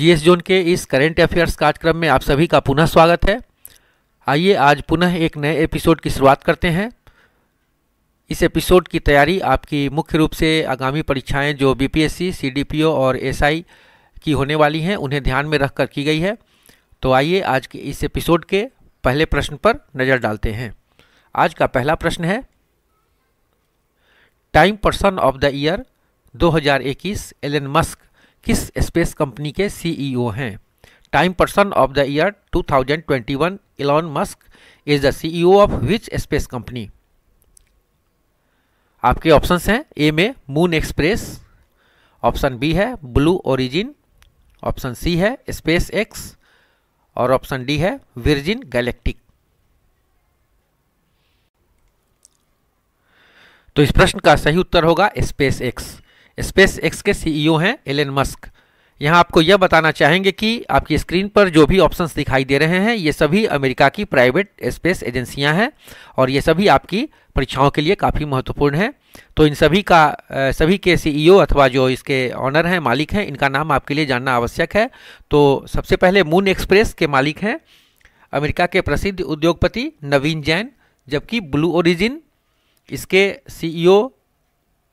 GS zone के इस current affairs कार्यक्रम में आप सभी का पुनः स्वागत है आइए आज पुनः एक नए एपिसोड की शुरुआत करते हैं इस एपिसोड की तैयारी आपकी मुख्य रूप से आगामी परीक्षाएं जो बीपीएससी, सीडीपीओ और एसआई की होने वाली हैं उन्हें ध्यान में रखकर की गई है तो आइए आज के इस एपिसोड के पहले प्रश्न पर नज़र डालते हैं आज का पहला प्रश्न है Time person of the year 2021 Elon Musk किस स्पेस कंपनी के सीईओ e हैं Time person of the year 2021 Elon Musk is the CEO of which space company आपके ऑप्शंस हैं ए में मून एक्सप्रेस ऑप्शन बी है Blue Origin option C है SpaceX और option D है Virgin galactic तो इस प्रश्न का सही उत्तर होगा स्पेस एक्स स्पेस एक्स के सीईओ e हैं एलन मस्क यहाँ आपको यह बताना चाहेंगे कि आपकी स्क्रीन पर जो भी ऑप्शंस दिखाई दे रहे हैं ये सभी अमेरिका की प्राइवेट स्पेस एजेंसियां हैं और ये सभी आपकी परीक्षाओं के लिए काफ़ी महत्वपूर्ण हैं तो इन सभी का सभी के सीईओ e अथवा जो इसके ऑनर हैं मालिक हैं इनका नाम आपके लिए जानना आवश्यक है तो सबसे पहले मून एक्सप्रेस के मालिक हैं अमेरिका के प्रसिद्ध उद्योगपति नवीन जैन जबकि ब्लू ओरिजिन इसके सीईओ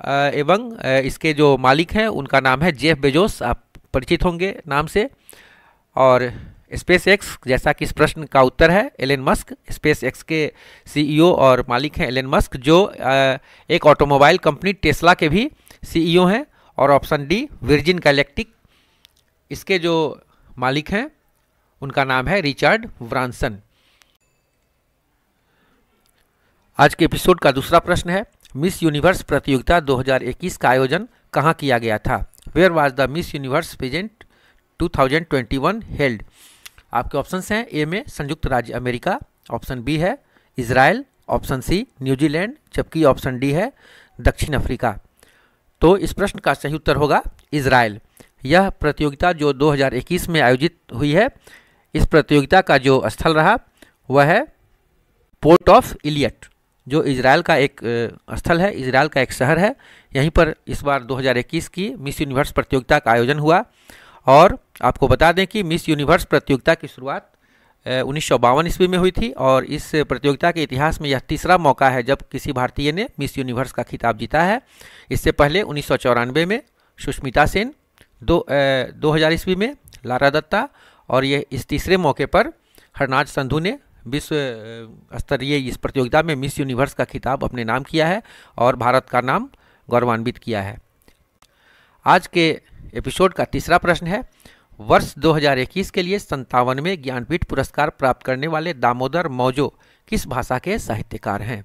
एवं इसके जो मालिक हैं उनका नाम है जेफ बेजोस आप परिचित होंगे नाम से और स्पेस एक्स जैसा कि इस प्रश्न का उत्तर है एलन मस्क स्पेस एक्स के सीईओ और मालिक हैं एलन मस्क जो एक ऑटोमोबाइल कंपनी टेस्ला के भी सीईओ हैं और ऑप्शन डी वर्जिन गैलेक्टिक इसके जो मालिक हैं उनका नाम है रिचर्ड ब्रांसन आज के एपिसोड का दूसरा प्रश्न है मिस यूनिवर्स प्रतियोगिता 2021 का आयोजन कहाँ किया गया था where was the Miss Universe present 2021 held आपके ऑप्शन हैं ए में संयुक्त राज्य अमेरिका ऑप्शन बी है इसराइल ऑप्शन सी न्यूजीलैंड जबकि ऑप्शन डी है दक्षिण अफ्रीका तो इस प्रश्न का सही उत्तर होगा इसराइल यह प्रतियोगिता जो 2021 में आयोजित हुई है इस प्रतियोगिता का जो स्थल रहा वह है पोर्ट ऑफ इलियट जो इसराइल का एक स्थल है इसराइल का एक शहर है यहीं पर इस बार 2021 की मिस यूनिवर्स प्रतियोगिता का आयोजन हुआ और आपको बता दें कि मिस यूनिवर्स प्रतियोगिता की शुरुआत उन्नीस ईस्वी में हुई थी और इस प्रतियोगिता के इतिहास में यह तीसरा मौका है जब किसी भारतीय ने मिस यूनिवर्स का खिताब जीता है इससे पहले उन्नीस में सुष्मिता सेन दो दो हज़ार ईस्वी में लारा दत्ता और ये इस तीसरे मौके पर हरनाज संधू ने विश्व स्तरीय इस प्रतियोगिता में मिस यूनिवर्स का खिताब अपने नाम किया है और भारत का नाम गौरवान्वित किया है आज के एपिसोड का तीसरा प्रश्न है वर्ष 2021 के लिए संतावनवे ज्ञानपीठ पुरस्कार प्राप्त करने वाले दामोदर मौजो किस भाषा के साहित्यकार हैं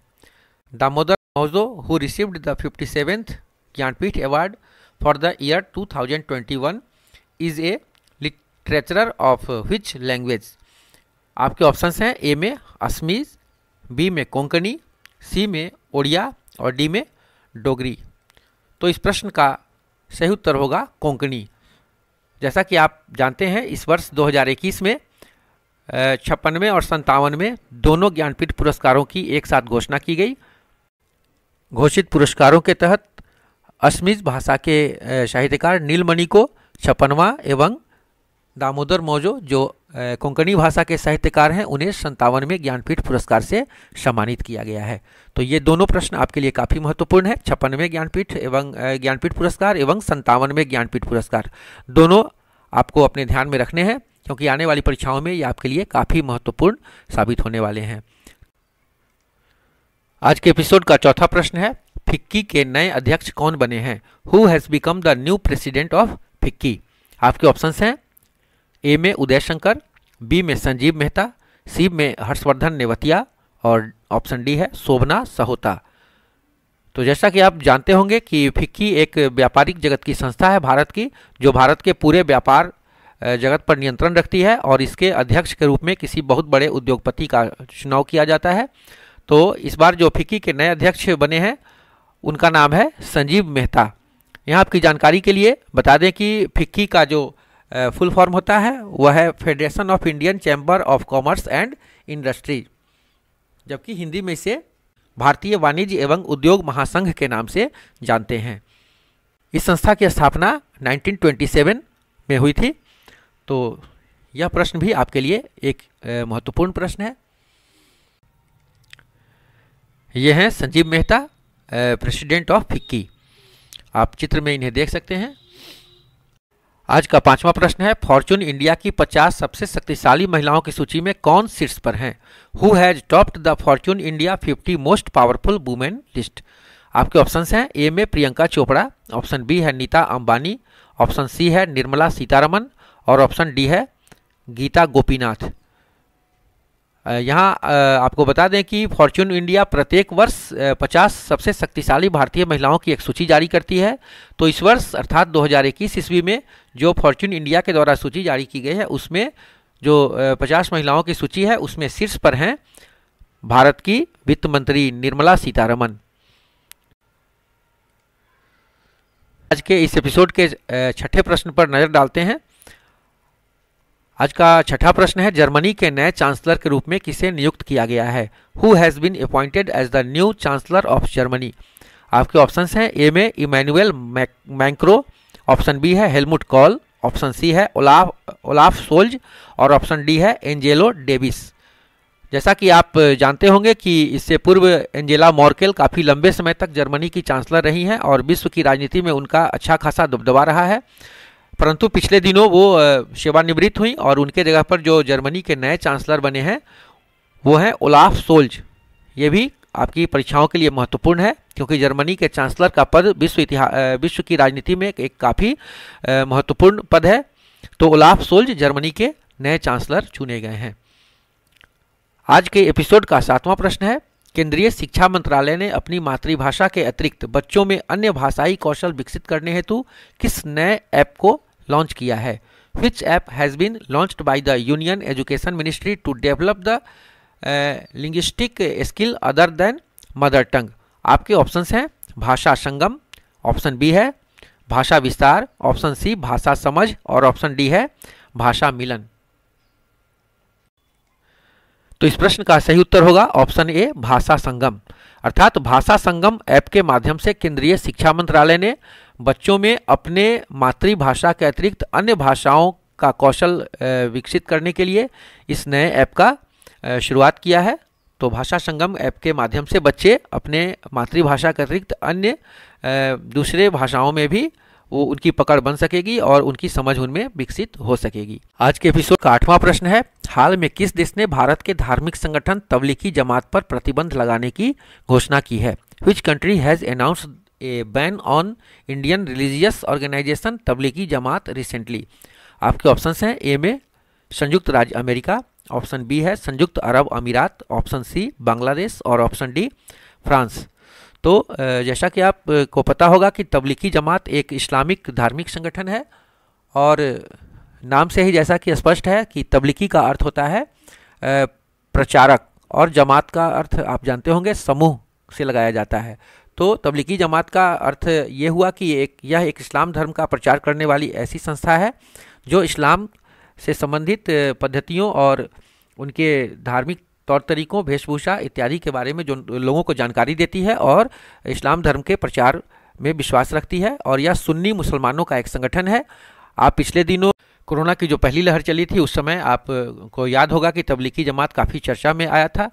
Damodar Mauzo who received the fifty seventh Jnanpith award for the year 2021 is a literature of which language आपके ऑप्शंस हैं ए में असमीज बी में कोंकणी सी में ओडिया और डी में डोगरी तो इस प्रश्न का सही उत्तर होगा कोंकणी जैसा कि आप जानते हैं इस वर्ष 2021 में छप्पनवे और संतावन में दोनों ज्ञानपीठ पुरस्कारों की एक साथ घोषणा की गई घोषित पुरस्कारों के तहत असमिज भाषा के साहित्यकार नीलमणि को छप्पनवा एवं दामोदर मौजो जो कोंकणी भाषा के साहित्यकार हैं उन्हें संतावन में ज्ञानपीठ पुरस्कार से सम्मानित किया गया है तो ये दोनों प्रश्न आपके लिए काफ़ी महत्वपूर्ण है छप्पन में ज्ञानपीठ एवं ज्ञानपीठ पुरस्कार एवं संतावन में ज्ञानपीठ पुरस्कार दोनों आपको अपने ध्यान में रखने हैं क्योंकि आने वाली परीक्षाओं में ये आपके लिए काफ़ी महत्वपूर्ण साबित होने वाले हैं आज के एपिसोड का चौथा प्रश्न है फिक्की के नए अध्यक्ष कौन बने हैं who has become the new president of FICCI आपके ऑप्शंस हैं ए में उदय शंकर बी में संजीव मेहता सी में हर्षवर्धन नेवतिया और ऑप्शन डी है शोभना सहोता तो जैसा कि आप जानते होंगे कि फिक्की एक व्यापारिक जगत की संस्था है भारत की जो भारत के पूरे व्यापार जगत पर नियंत्रण रखती है और इसके अध्यक्ष के रूप में किसी बहुत बड़े उद्योगपति का चुनाव किया जाता है तो इस बार जो फिक्की के नए अध्यक्ष बने हैं उनका नाम है संजीव मेहता यहाँ आपकी जानकारी के लिए बता दें कि फिक्की का जो फुल फॉर्म होता है वह है Federation of Indian Chamber of Commerce and Industries जबकि हिंदी में इसे भारतीय वाणिज्य एवं उद्योग महासंघ के नाम से जानते हैं इस संस्था की स्थापना 1927 में हुई थी तो यह प्रश्न भी आपके लिए एक महत्वपूर्ण प्रश्न है ये हैं Sanjiv Mehta president of FICCI आप चित्र में इन्हें देख सकते हैं आज का पांचवा प्रश्न है फॉर्च्यून इंडिया की 50 सबसे शक्तिशाली महिलाओं की सूची में कौन शीर्ष पर हैं who has topped the Fortune India 50 most powerful women list आपके ऑप्शंस हैं ए में प्रियंका चोपड़ा ऑप्शन बी है नीता अंबानी ऑप्शन सी है निर्मला सीतारमन और ऑप्शन डी है गीता गोपीनाथ यहाँ आपको बता दें कि फॉर्च्यून इंडिया प्रत्येक वर्ष 50 सबसे शक्तिशाली भारतीय महिलाओं की एक सूची जारी करती है तो इस वर्ष अर्थात 2021 ईस्वी में जो फॉर्च्यून इंडिया के द्वारा सूची जारी की गई है उसमें जो 50 महिलाओं की सूची है उसमें शीर्ष पर हैं भारत की वित्त मंत्री निर्मला सीतारमन आज के इस एपिसोड के छठे प्रश्न पर नज़र डालते हैं आज का छठा प्रश्न है जर्मनी के नए चांसलर के रूप में किसे नियुक्त किया गया है who has been appointed as the new chancellor of Germany आपके ऑप्शन हैं ए में इमैनुअल मैंक्रो ऑप्शन बी है हेलमुट कॉल ऑप्शन सी है ओलाफ ओलाफ सोल्ज और ऑप्शन डी है एंजेलो डेविस जैसा कि आप जानते होंगे कि इससे पूर्व एंजेला मॉर्केल काफ़ी लंबे समय तक जर्मनी की चांसलर रही हैं और विश्व की राजनीति में उनका अच्छा खासा दबदबा रहा है परंतु पिछले दिनों वो सेवानिवृत्त हुई और उनके जगह पर जो जर्मनी के नए चांसलर बने हैं वो हैं ओलाफ सोल्ज ये भी आपकी परीक्षाओं के लिए महत्वपूर्ण है क्योंकि जर्मनी के चांसलर का पद विश्व इतिहास विश्व की राजनीति में एक काफ़ी महत्वपूर्ण पद है तो ओलाफ सोल्ज जर्मनी के नए चांसलर चुने गए हैं आज के एपिसोड का सातवां प्रश्न है केंद्रीय शिक्षा मंत्रालय ने अपनी मातृभाषा के अतिरिक्त बच्चों में अन्य भाषाई कौशल विकसित करने हेतु किस नए ऐप को लॉन्च किया है which app has been launched by the union education ministry to develop the linguistic skill other than mother tongue आपके ऑप्शंस हैं भाषा संगम ऑप्शन बी है भाषा विस्तार ऑप्शन सी भाषा समझ और ऑप्शन डी है भाषा मिलन तो इस प्रश्न का सही उत्तर होगा ऑप्शन ए भाषा संगम अर्थात भाषा संगम ऐप के माध्यम से केंद्रीय शिक्षा मंत्रालय ने बच्चों में अपने मातृभाषा के अतिरिक्त अन्य भाषाओं का कौशल विकसित करने के लिए इस नए ऐप का शुरुआत किया है तो भाषा संगम ऐप के माध्यम से बच्चे अपने मातृभाषा के अतिरिक्त अन्य दूसरे भाषाओं में भी वो उनकी पकड़ बन सकेगी और उनकी समझ उनमें विकसित हो सकेगी आज के एपिसोड का आठवां प्रश्न है हाल में किस देश ने भारत के धार्मिक संगठन तबलीगी जमात पर प्रतिबंध लगाने की घोषणा की है which country has announce ban on Indian religious organisation Tablighi Jamaat recently आपके ऑप्शन हैं ए में संयुक्त राज्य अमेरिका ऑप्शन बी है संयुक्त अरब अमीरात ऑप्शन सी बांग्लादेश और ऑप्शन डी फ्रांस तो जैसा कि आप को पता होगा कि तबलीगी जमात एक इस्लामिक धार्मिक संगठन है और नाम से ही जैसा कि स्पष्ट है कि तबलीगी का अर्थ होता है प्रचारक और जमात का अर्थ आप जानते होंगे समूह से लगाया जाता है तो तबलीगी जमात का अर्थ ये हुआ कि एक यह एक इस्लाम धर्म का प्रचार करने वाली ऐसी संस्था है जो इस्लाम से संबंधित पद्धतियों और उनके धार्मिक तौर तरीकों वेशभूषा इत्यादि के बारे में जो लोगों को जानकारी देती है और इस्लाम धर्म के प्रचार में विश्वास रखती है और यह सुन्नी मुसलमानों का एक संगठन है आप पिछले दिनों कोरोना की जो पहली लहर चली थी उस समय आपको याद होगा कि तबलीगी जमात काफ़ी चर्चा में आया था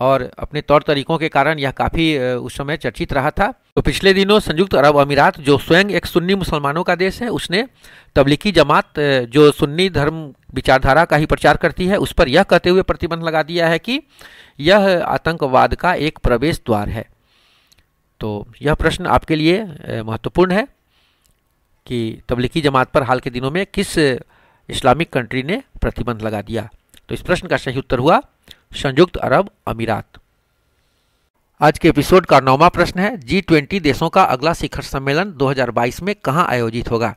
और अपने तौर तरीकों के कारण यह काफ़ी उस समय चर्चित रहा था तो पिछले दिनों संयुक्त अरब अमीरात जो स्वयं एक सुन्नी मुसलमानों का देश है उसने तबलीगी जमात जो सुन्नी धर्म विचारधारा का ही प्रचार करती है उस पर यह कहते हुए प्रतिबंध लगा दिया है कि यह आतंकवाद का एक प्रवेश द्वार है तो यह प्रश्न आपके लिए महत्वपूर्ण है कि तबलीगी जमात पर हाल के दिनों में किस इस्लामिक कंट्री ने प्रतिबंध लगा दिया तो इस प्रश्न का सही उत्तर हुआ संयुक्त अरब अमीरात आज के एपिसोड का नौवा प्रश्न है जी ट्वेंटी देशों का अगला शिखर सम्मेलन 2022 में कहाँ आयोजित होगा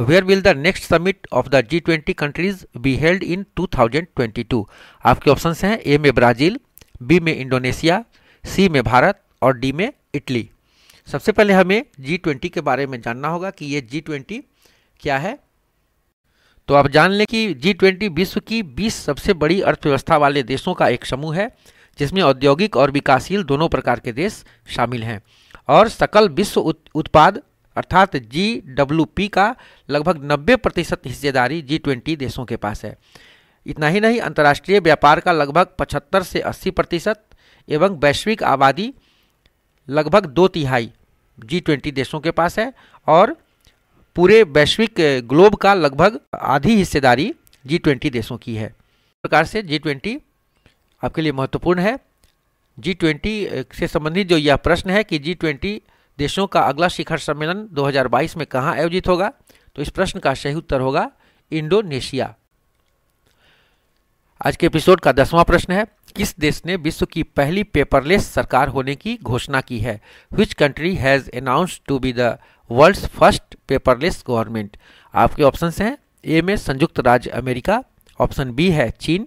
where will the next summit of the G twenty countries be held in 2022 आपके ऑप्शन हैं ए में ब्राजील बी में इंडोनेशिया सी में भारत और डी में इटली सबसे पहले हमें जी ट्वेंटी के बारे में जानना होगा कि ये जी ट्वेंटी क्या है तो आप जान लें कि जी ट्वेंटी विश्व की 20 सबसे बड़ी अर्थव्यवस्था वाले देशों का एक समूह है जिसमें औद्योगिक और विकासशील दोनों प्रकार के देश शामिल हैं और सकल विश्व उत्पाद अर्थात जी डब्ल्यू पी का लगभग 90 प्रतिशत हिस्सेदारी जी ट्वेंटी देशों के पास है इतना ही नहीं अंतर्राष्ट्रीय व्यापार का लगभग 75 से 80 प्रतिशत एवं वैश्विक आबादी लगभग दो तिहाई जी ट्वेंटी देशों के पास है और पूरे वैश्विक ग्लोब का लगभग आधी हिस्सेदारी जी ट्वेंटी देशों की है प्रकार से जी ट्वेंटी आपके लिए महत्वपूर्ण है जी ट्वेंटी से संबंधित जो यह प्रश्न है कि जी ट्वेंटी देशों का अगला शिखर सम्मेलन 2022 में कहाँ आयोजित होगा तो इस प्रश्न का सही उत्तर होगा इंडोनेशिया आज के एपिसोड का दसवां प्रश्न है किस देश ने विश्व की पहली पेपरलेस सरकार होने की घोषणा की है which country has announce to be the world first paperless government आपके ऑप्शन हैं ए में संयुक्त राज्य अमेरिका ऑप्शन बी है चीन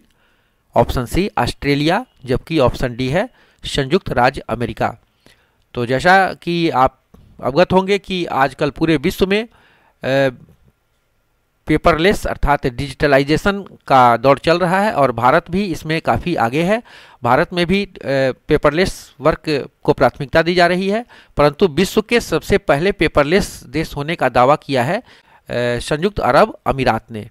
ऑप्शन सी ऑस्ट्रेलिया जबकि ऑप्शन डी है संयुक्त राज्य अमेरिका तो जैसा कि आप अवगत होंगे कि आजकल पूरे विश्व में पेपरलेस अर्थात डिजिटलाइजेशन का दौर चल रहा है और भारत भी इसमें काफ़ी आगे है भारत में भी पेपरलेस वर्क को प्राथमिकता दी जा रही है परंतु विश्व के सबसे पहले पेपरलेस देश होने का दावा किया है संयुक्त अरब अमीरात ने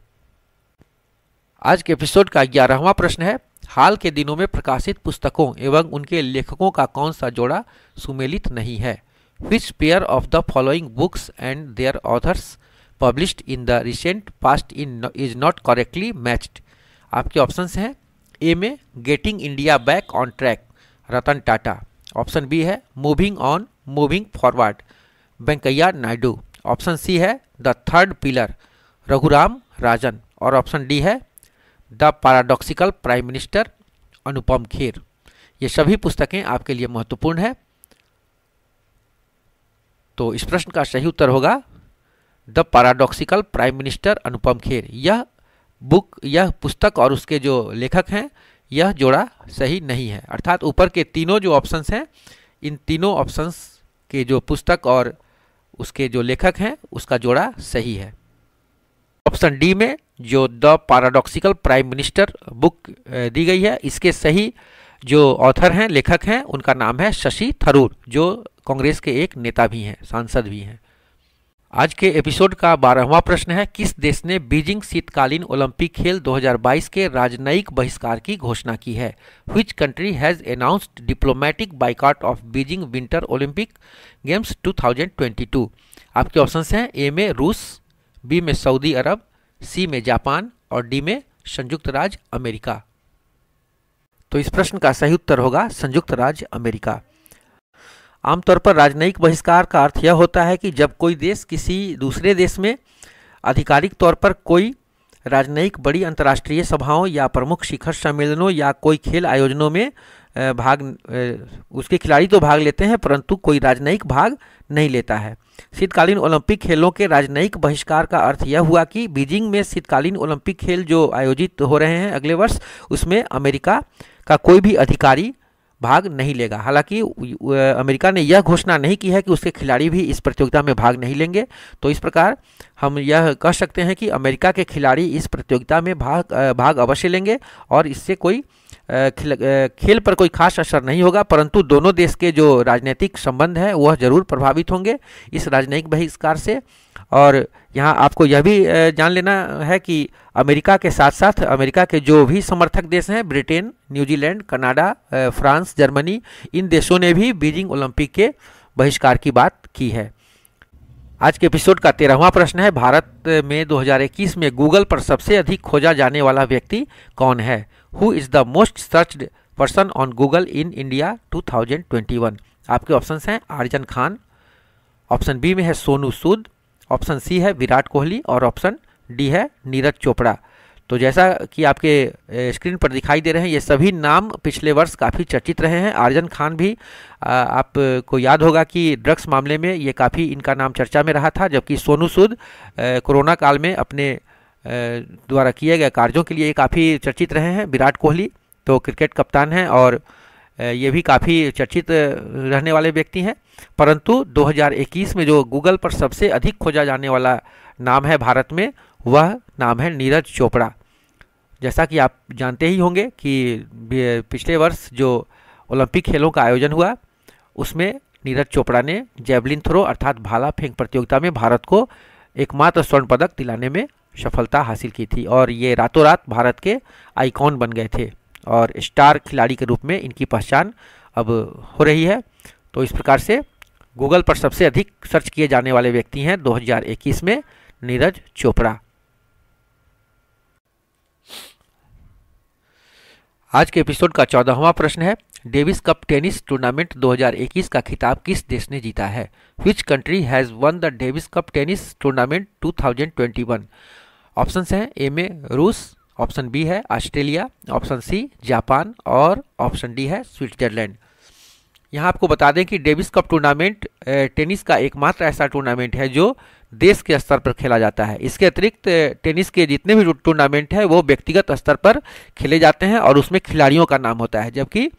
आज के एपिसोड का ग्यारहवा प्रश्न है हाल के दिनों में प्रकाशित पुस्तकों एवं उनके लेखकों का कौन सा जोड़ा सुमेलित नहीं है which pair of the following books and their authors published in the recent past in is not correctly matched आपके ऑप्शंस हैं ए में getting India back on track Ratan Tata option B है moving on moving forward Venkaiah Naidu option C है the third pillar Raghuram Rajan और option D है the paradoxical prime minister Anupam Kher ये सभी पुस्तकें आपके लिए महत्वपूर्ण है तो इस प्रश्न का सही उत्तर होगा the paradoxical prime minister Anupam Kher यह बुक यह पुस्तक और उसके जो लेखक हैं यह जोड़ा सही नहीं है अर्थात ऊपर के तीनों जो ऑप्शंस हैं इन तीनों ऑप्शंस के जो पुस्तक और उसके जो लेखक हैं उसका जोड़ा सही है ऑप्शन डी में जो the paradoxical prime minister book दी गई है इसके सही जो ऑथर हैं लेखक हैं उनका नाम है शशि थरूर जो कांग्रेस के एक नेता भी हैं सांसद भी हैं आज के एपिसोड का बारहवा प्रश्न है किस देश ने बीजिंग शीतकालीन ओलंपिक खेल 2022 के राजनयिक बहिष्कार की घोषणा की है which country has announced diplomatic boycott of Beijing winter Olympic games 2022 आपके ऑप्शंस हैं ए में रूस बी में सऊदी अरब सी में जापान और डी में संयुक्त राज्य अमेरिका तो इस प्रश्न का सही उत्तर होगा संयुक्त राज्य अमेरिका आमतौर पर राजनयिक बहिष्कार का अर्थ यह होता है कि जब कोई देश किसी दूसरे देश में आधिकारिक तौर पर कोई राजनयिक बड़ी अंतर्राष्ट्रीय सभाओं या प्रमुख शिखर सम्मेलनों या कोई खेल आयोजनों में भाग उसके खिलाड़ी तो भाग लेते हैं परंतु कोई राजनयिक भाग नहीं लेता है शीतकालीन ओलंपिक खेलों के राजनयिक बहिष्कार का अर्थ यह हुआ कि बीजिंग में शीतकालीन ओलंपिक खेल जो आयोजित हो रहे हैं अगले वर्ष उसमें अमेरिका का कोई भी अधिकारी भाग नहीं लेगा हालांकि अमेरिका ने यह घोषणा नहीं की है कि उसके खिलाड़ी भी इस प्रतियोगिता में भाग नहीं लेंगे तो इस प्रकार हम यह कह सकते हैं कि अमेरिका के खिलाड़ी इस प्रतियोगिता में भाग भाग अवश्य लेंगे और इससे कोई खेल पर कोई खास असर नहीं होगा परंतु दोनों देश के जो राजनीतिक संबंध हैं वह जरूर प्रभावित होंगे इस राजनयिक बहिष्कार से और यहाँ आपको यह भी जान लेना है कि अमेरिका के साथ साथ अमेरिका के जो भी समर्थक देश हैं Britain New Zealand Canada France Germany इन देशों ने भी बीजिंग ओलंपिक के बहिष्कार की बात की है आज के एपिसोड का तेरहवा प्रश्न है भारत में 2021 में गूगल पर सबसे अधिक खोजा जाने वाला व्यक्ति कौन है who is the most searched person on Google in India 2021 आपके ऑप्शंस हैं आर्जन खान ऑप्शन बी में है सोनू सूद ऑप्शन सी है विराट कोहली और ऑप्शन डी है नीरज चोपड़ा तो जैसा कि आपके स्क्रीन पर दिखाई दे रहे हैं ये सभी नाम पिछले वर्ष काफ़ी चर्चित रहे हैं आर्जन खान भी आपको याद होगा कि ड्रग्स मामले में ये काफ़ी इनका नाम चर्चा में रहा था जबकि सोनू सूद कोरोना काल में अपने द्वारा किए गए कार्यों के लिए काफ़ी चर्चित रहे हैं विराट कोहली तो क्रिकेट कप्तान हैं और ये भी काफ़ी चर्चित रहने वाले व्यक्ति हैं परंतु 2021 में जो गूगल पर सबसे अधिक खोजा जाने वाला नाम है भारत में वह नाम है नीरज चोपड़ा जैसा कि आप जानते ही होंगे कि पिछले वर्ष जो ओलंपिक खेलों का आयोजन हुआ उसमें नीरज चोपड़ा ने जेवलिन थ्रो अर्थात भाला फेंक प्रतियोगिता में भारत को एकमात्र स्वर्ण पदक दिलाने में सफलता हासिल की थी और ये रातों रात भारत के आइकॉन बन गए थे और स्टार खिलाड़ी के रूप में इनकी पहचान अब हो रही है तो इस प्रकार से गूगल पर सबसे अधिक सर्च किए जाने वाले व्यक्ति हैं 2021 में नीरज चोपड़ा आज के एपिसोड का चौदहवा प्रश्न है डेविस कप टेनिस टूर्नामेंट 2021 का खिताब किस देश ने जीता है which country has won the Davis Cup tennis tournament 2021 options हैं ए में रूस ऑप्शन बी है ऑस्ट्रेलिया ऑप्शन सी जापान और ऑप्शन डी है स्विट्जरलैंड यहाँ आपको बता दें कि डेविस कप टूर्नामेंट टेनिस का एकमात्र ऐसा टूर्नामेंट है जो देश के स्तर पर खेला जाता है इसके अतिरिक्त टेनिस के जितने भी टूर्नामेंट हैं वो व्यक्तिगत स्तर पर खेले जाते हैं और उसमें खिलाड़ियों का नाम होता है जबकि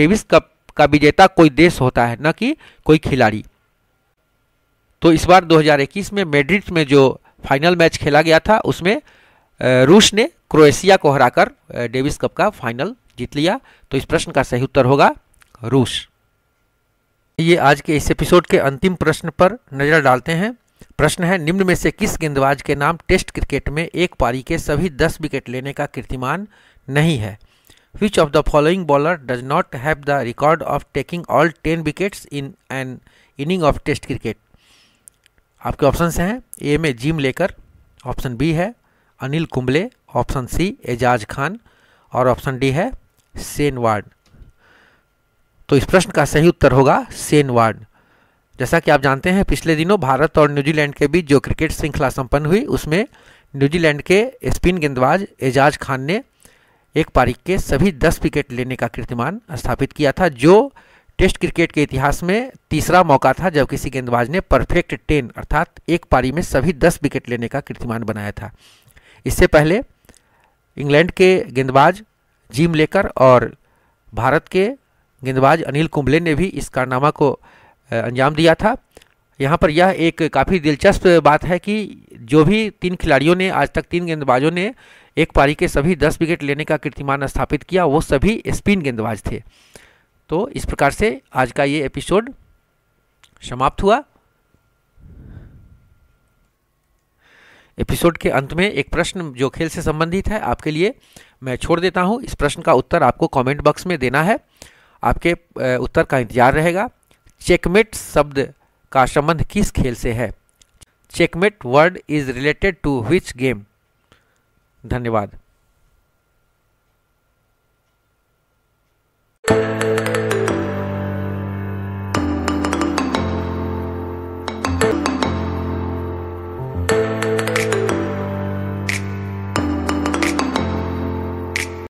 डेविस कप का विजेता कोई देश होता है न कि कोई खिलाड़ी तो इस बार 2021 में मेड्रिड में जो फाइनल मैच खेला गया था उसमें रूस ने क्रोएशिया को हराकर डेविस कप का फाइनल जीत लिया तो इस प्रश्न का सही उत्तर होगा रूस ये आज के इस एपिसोड के अंतिम प्रश्न पर नजर डालते हैं प्रश्न है निम्न में से किस गेंदबाज के नाम टेस्ट क्रिकेट में एक पारी के सभी दस विकेट लेने का कीर्तिमान नहीं है which of the following bowler does not have the record of taking all ten wickets in an inning of test cricket आपके ऑप्शन हैं ए में जिम लेकर ऑप्शन बी है अनिल कुंबले ऑप्शन सी एजाज खान और ऑप्शन डी है Sen ward तो इस प्रश्न का सही उत्तर होगा सेन वार्ड जैसा कि आप जानते हैं पिछले दिनों भारत और न्यूजीलैंड के बीच जो क्रिकेट श्रृंखला संपन्न हुई उसमें न्यूजीलैंड के स्पिन गेंदबाज एजाज खान ने एक पारी के सभी दस विकेट लेने का कीर्तिमान स्थापित किया था जो टेस्ट क्रिकेट के इतिहास में तीसरा मौका था जब किसी गेंदबाज ने परफेक्ट टेन अर्थात एक पारी में सभी दस विकेट लेने का कीर्तिमान बनाया था इससे पहले इंग्लैंड के गेंदबाज जिम लेकर और भारत के गेंदबाज अनिल कुंबले ने भी इस कारनामा को अंजाम दिया था यहाँ पर यह एक काफ़ी दिलचस्प बात है कि जो भी तीन खिलाड़ियों ने आज तक तीन गेंदबाजों ने एक पारी के सभी दस विकेट लेने का कीर्तिमान स्थापित किया वो सभी स्पिन गेंदबाज थे तो इस प्रकार से आज का ये एपिसोड समाप्त हुआ एपिसोड के अंत में एक प्रश्न जो खेल से संबंधित है आपके लिए मैं छोड़ देता हूँ इस प्रश्न का उत्तर आपको कमेंट बॉक्स में देना है आपके उत्तर का इंतजार रहेगा चेकमेट शब्द का संबंध किस खेल से है checkmate word is related to which game धन्यवाद